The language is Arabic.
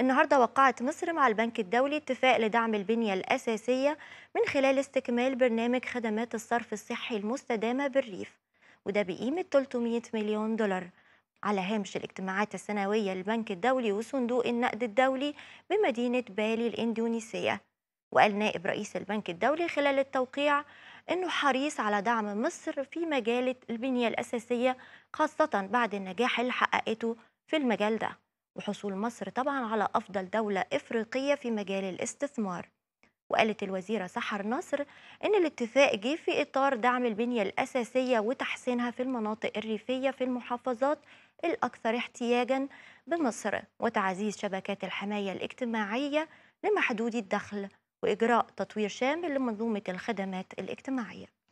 النهارده وقعت مصر مع البنك الدولي اتفاق لدعم البنية الأساسية من خلال استكمال برنامج خدمات الصرف الصحي المستدامة بالريف وده بقيمة 300 مليون دولار على هامش الاجتماعات السنوية للبنك الدولي وصندوق النقد الدولي بمدينة بالي الإندونيسية وقال نائب رئيس البنك الدولي خلال التوقيع أنه حريص على دعم مصر في مجال البنية الأساسية خاصة بعد النجاح اللي حققته في المجال ده وحصول مصر طبعا على أفضل دولة إفريقية في مجال الاستثمار وقالت الوزيرة سحر نصر إن الاتفاق جه في إطار دعم البنية الأساسية وتحسينها في المناطق الريفية في المحافظات الأكثر احتياجا بمصر وتعزيز شبكات الحماية الاجتماعية لمحدودي الدخل وإجراء تطوير شامل لمنظومة الخدمات الاجتماعية